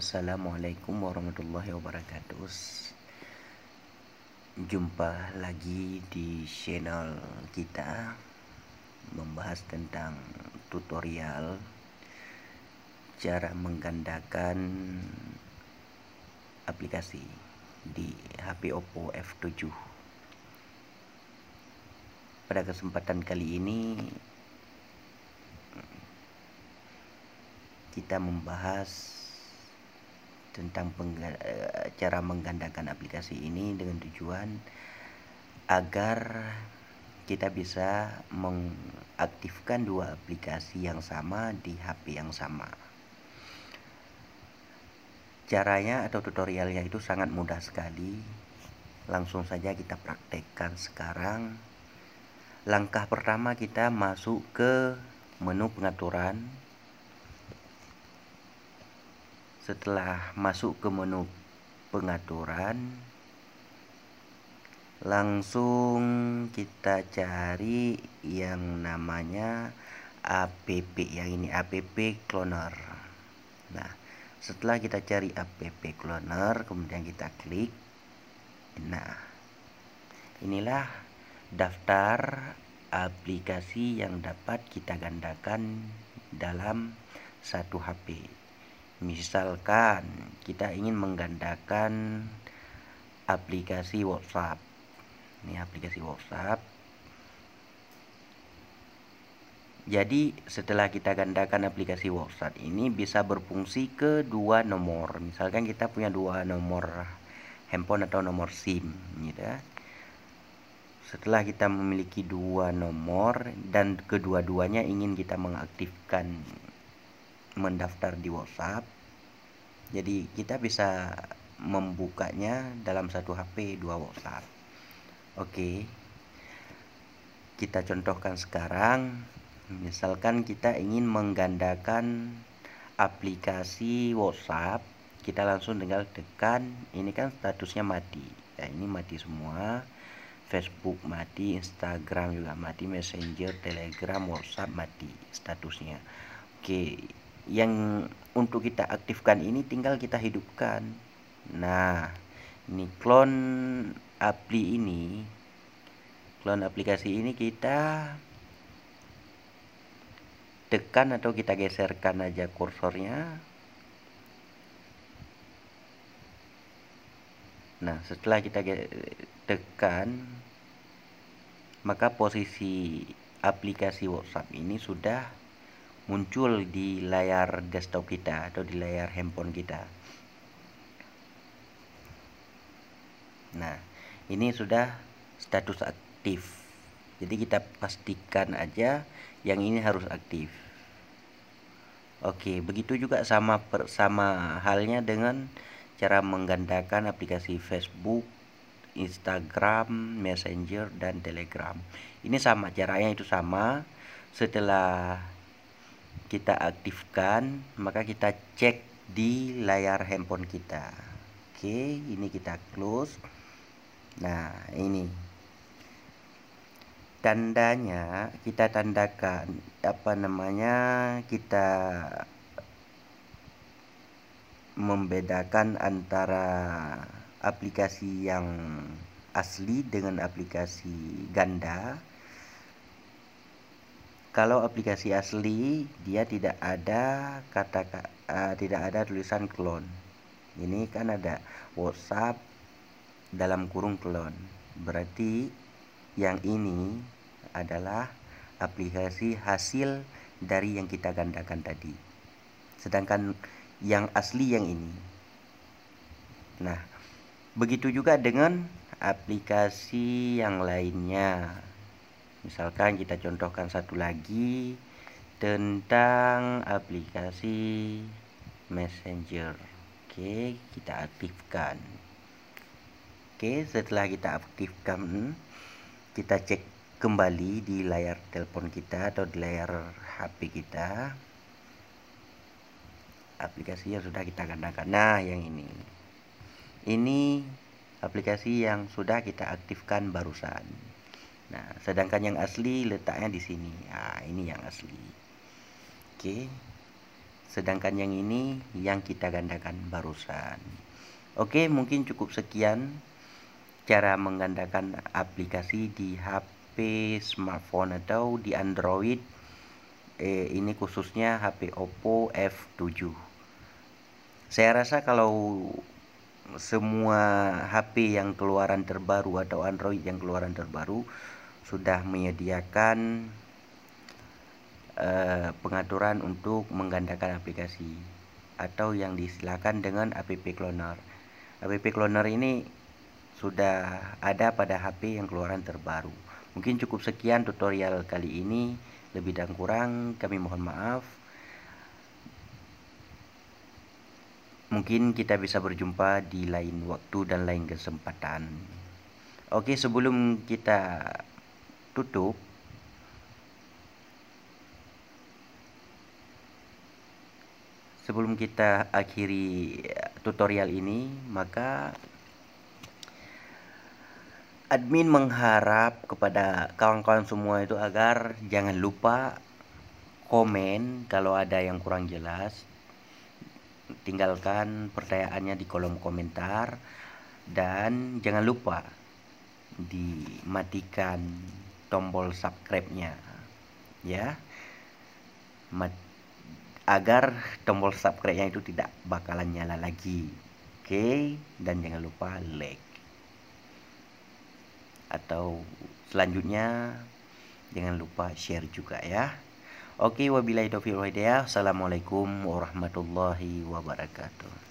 Assalamualaikum warahmatullahi wabarakatuh Jumpa lagi di channel kita Membahas tentang tutorial Cara menggandakan aplikasi di HP Oppo F7 Pada kesempatan kali ini kita membahas tentang eh, cara menggandakan aplikasi ini dengan tujuan agar kita bisa mengaktifkan dua aplikasi yang sama di HP yang sama. Caranya atau tutorialnya itu sangat mudah sekali. Langsung saja kita praktekkan sekarang. Langkah pertama kita masuk ke menu pengaturan setelah masuk ke menu pengaturan langsung kita cari yang namanya app yang ini app cloner nah setelah kita cari app cloner kemudian kita klik nah inilah daftar aplikasi yang dapat kita gandakan dalam satu HP misalkan kita ingin menggandakan aplikasi WhatsApp ini aplikasi WhatsApp jadi setelah kita gandakan aplikasi WhatsApp ini bisa berfungsi ke dua nomor misalkan kita punya dua nomor handphone atau nomor SIM gitu ya setelah kita memiliki dua nomor dan kedua-duanya ingin kita mengaktifkan mendaftar di WhatsApp. Jadi kita bisa membukanya dalam satu HP dua WhatsApp. Oke. Kita contohkan sekarang misalkan kita ingin menggandakan aplikasi WhatsApp, kita langsung tinggal tekan ini kan statusnya mati. Ya, ini mati semua. Facebook mati, Instagram juga mati, Messenger, Telegram, WhatsApp mati statusnya. Oke, yang untuk kita aktifkan ini tinggal kita hidupkan nah ini clone apli ini clone aplikasi ini kita tekan atau kita geserkan aja kursornya nah setelah kita tekan maka posisi aplikasi WhatsApp ini sudah muncul di layar desktop kita atau di layar handphone kita nah ini sudah status aktif jadi kita pastikan aja yang ini harus aktif Oke begitu juga sama sama halnya dengan cara menggandakan aplikasi Facebook Instagram Messenger dan Telegram ini sama caranya itu sama setelah kita aktifkan maka kita cek di layar handphone kita oke ini kita close nah ini tandanya kita tandakan apa namanya kita membedakan antara aplikasi yang asli dengan aplikasi ganda kalau aplikasi asli dia tidak ada kata uh, tidak ada tulisan clone ini kan ada WhatsApp dalam kurung clone berarti yang ini adalah aplikasi hasil dari yang kita gandakan tadi sedangkan yang asli yang ini nah begitu juga dengan aplikasi yang lainnya misalkan kita contohkan satu lagi tentang aplikasi messenger oke kita aktifkan oke setelah kita aktifkan kita cek kembali di layar telepon kita atau di layar HP kita aplikasi yang sudah kita gandakan nah yang ini ini aplikasi yang sudah kita aktifkan barusan Nah, sedangkan yang asli letaknya di sini. Nah, ini yang asli. Oke. Sedangkan yang ini yang kita gandakan barusan. Oke, mungkin cukup sekian cara menggandakan aplikasi di HP smartphone atau di Android. Eh, ini khususnya HP Oppo F7. Saya rasa kalau semua HP yang keluaran terbaru atau Android yang keluaran terbaru sudah menyediakan eh, pengaturan untuk menggandakan aplikasi atau yang disilakan dengan app cloner. App cloner ini sudah ada pada HP yang keluaran terbaru. Mungkin cukup sekian tutorial kali ini. Lebih dan kurang kami mohon maaf. Mungkin kita bisa berjumpa di lain waktu dan lain kesempatan. Oke, sebelum kita tutup sebelum kita akhiri tutorial ini maka admin mengharap kepada kawan-kawan semua itu agar jangan lupa komen kalau ada yang kurang jelas tinggalkan pertanyaannya di kolom komentar dan jangan lupa dimatikan tombol subscribe-nya ya agar tombol subscribe-nya itu tidak bakalan nyala lagi oke okay? dan jangan lupa like atau selanjutnya jangan lupa share juga ya oke okay, wabillahi taufiq wal hidayah assalamualaikum warahmatullahi wabarakatuh